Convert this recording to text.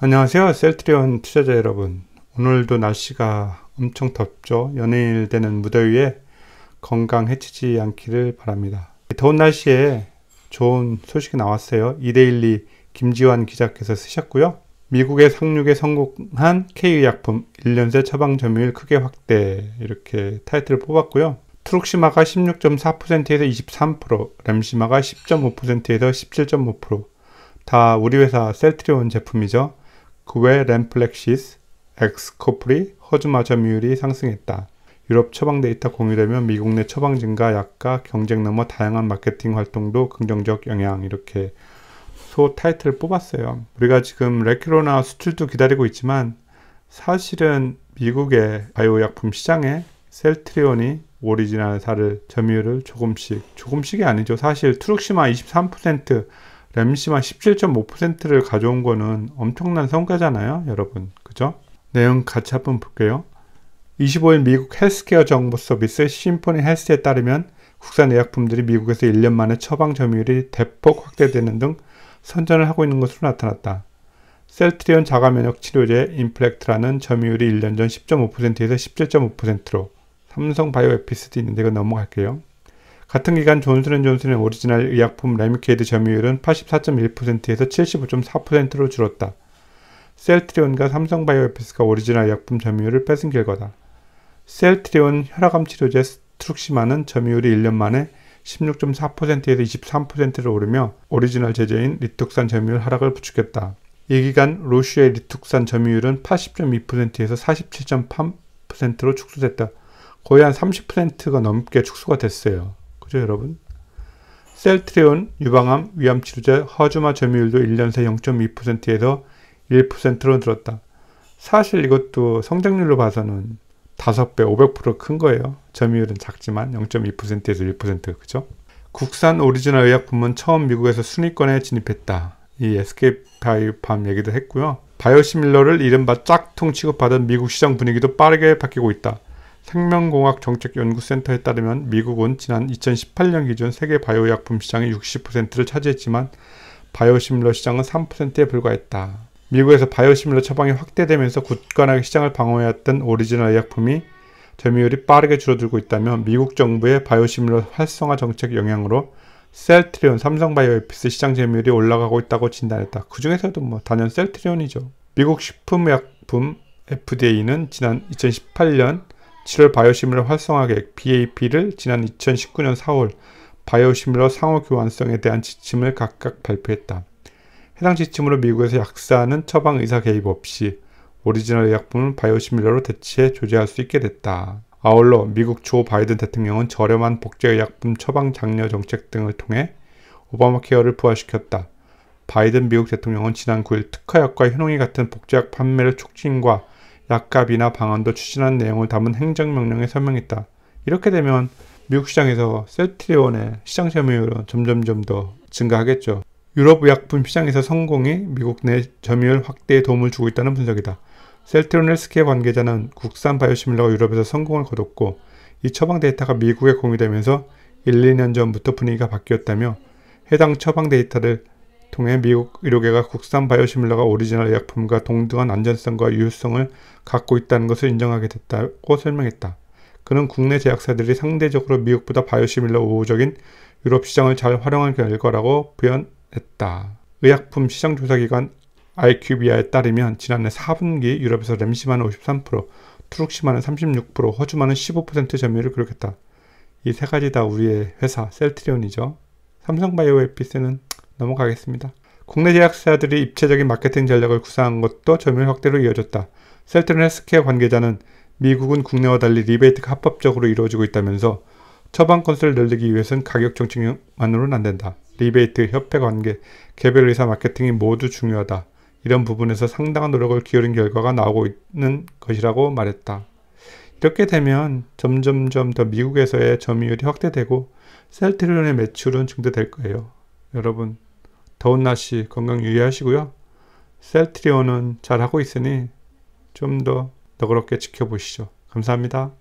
안녕하세요. 셀트리온 투자자 여러분. 오늘도 날씨가 엄청 덥죠. 연일 되는 무더위에 건강 해치지 않기를 바랍니다. 더운 날씨에 좋은 소식이 나왔어요. 이데일리 김지환 기자께서 쓰셨고요. 미국의 상륙에 성공한 K의약품 1년새 처방 점유율 크게 확대 이렇게 타이틀을 뽑았고요. 트룩시마가 16.4%에서 23%, 램시마가 10.5%에서 17.5%다 우리 회사 셀트리온 제품이죠. 그외 램플렉시스, 엑스코프리, 허즈마저미율이 상승했다. 유럽 처방 데이터 공유되면 미국 내 처방 증가, 약가, 경쟁 넘어 다양한 마케팅 활동도 긍정적 영향 이렇게 소 타이틀을 뽑았어요. 우리가 지금 레키로나 수출도 기다리고 있지만 사실은 미국의 바이오 약품 시장에 셀트리온이 오리지널 사를 점유율을 조금씩 조금씩이 아니죠. 사실 트룩시마 23% 램시만 17.5%를 가져온 거는 엄청난 성과잖아요, 여러분. 그죠? 내용 같이 한번 볼게요. 25일 미국 헬스케어 정보 서비스 심포니 헬스에 따르면 국산 의약품들이 미국에서 1년 만에 처방 점유율이 대폭 확대되는 등 선전을 하고 있는 것으로 나타났다. 셀트리온 자가 면역 치료제 임플렉트라는 점유율이 1년 전 10.5%에서 17.5%로 삼성 바이오 에피스도 있는데 이거 넘어갈게요. 같은 기간 존슨앤존슨의 오리지널 의약품 레미케이드 점유율은 84.1%에서 75.4%로 줄었다. 셀트리온과 삼성바이오에피스가 오리지널 의 약품 점유율을 뺏은 결과다. 셀트리온 혈압암 치료제 스트룩시마는 점유율이 1년 만에 16.4%에서 23%로 오르며 오리지널 제제인 리툭산 점유율 하락을 부추겼다. 이 기간 로슈의 리툭산 점유율은 80.2%에서 47.8%로 축소됐다. 거의 한 30%가 넘게 축소가 됐어요. 그죠 여러분? 셀트레온, 유방암, 위암치료제, 허주마 점유율도 1년 새 0.2%에서 1%로 늘었다. 사실 이것도 성장률로 봐서는 5배, 500%큰 거예요. 점유율은 작지만 0.2%에서 1% 그죠? 국산 오리지널 의약 품은 처음 미국에서 순위권에 진입했다. 이 SK 바이오팜 얘기도 했고요. 바이오시밀러를 이른바 짝퉁 취급받은 미국 시장 분위기도 빠르게 바뀌고 있다. 생명공학 정책연구센터에 따르면 미국은 지난 2018년 기준 세계 바이오약품 시장의 60%를 차지했지만 바이오시밀러 시장은 3%에 불과했다. 미국에서 바이오시밀러 처방이 확대되면서 굳건하게 시장을 방어해왔던 오리지널 의약품이 점유율이 빠르게 줄어들고 있다면 미국 정부의 바이오시밀러 활성화 정책 영향으로 셀트리온 삼성바이오에피스 시장 점유율이 올라가고 있다고 진단했다. 그 중에서도 뭐 단연 셀트리온이죠. 미국 식품의약품 FDA는 지난 2018년 7월 바이오시밀러 활성화 계획 BAP를 지난 2019년 4월 바이오시밀러 상호 교환성에 대한 지침을 각각 발표했다. 해당 지침으로 미국에서 약사는 하 처방 의사 개입 없이 오리지널 의약품을 바이오시밀러로 대체해 조제할 수 있게 됐다. 아울러 미국 조 바이든 대통령은 저렴한 복제의약품 처방 장려 정책 등을 통해 오바마 케어를 부활시켰다. 바이든 미국 대통령은 지난 9일 특허약과 현홍이 같은 복제약 판매를 촉진과 약값이나 방안도 추진한 내용을 담은 행정명령에 설명했다. 이렇게 되면 미국 시장에서 셀트리온의 시장 점유율은 점점점 더 증가하겠죠. 유럽 의약품 시장에서 성공이 미국 내 점유율 확대에 도움을 주고 있다는 분석이다. 셀트리온 헬스케어 관계자는 국산 바이오시밀러가 유럽에서 성공을 거뒀고 이 처방 데이터가 미국에 공유되면서 1, 2년 전부터 분위기가 바뀌었다며 해당 처방 데이터를 통해 미국 의료계가 국산 바이오시밀러가 오리지널 의약품과 동등한 안전성과 유효성을 갖고 있다는 것을 인정하게 됐다고 설명했다. 그는 국내 제약사들이 상대적으로 미국보다 바이오시밀러 우호적인 유럽 시장을 잘 활용한 결과라고 부연했다. 의약품 시장 조사 기관 IQVIA에 따르면 지난해 4분기 유럽에서 램시마는 53%, 투룩시마는 36%, 허주마는 15% 점유율을 기록했다. 이 세 가지 다 우리의 회사 셀트리온이죠. 삼성바이오 에피스는 넘어가겠습니다. 국내 제약사들이 입체적인 마케팅 전략을 구사한 것도 점유율 확대로 이어졌다. 셀트론 헬스케어 관계자는 미국은 국내와 달리 리베이트가 합법적으로 이루어지고 있다면서 처방 건수를 늘리기 위해선 가격 정책만으로는 안 된다. 리베이트, 협회 관계, 개별 의사 마케팅이 모두 중요하다. 이런 부분에서 상당한 노력을 기울인 결과가 나오고 있는 것이라고 말했다. 이렇게 되면 점점점 더 미국에서의 점유율이 확대되고 셀트리온의 매출은 증대될 거예요. 여러분 더운 날씨 건강 유의하시고요. 셀트리온은 잘하고 있으니 좀 더 너그럽게 지켜보시죠. 감사합니다.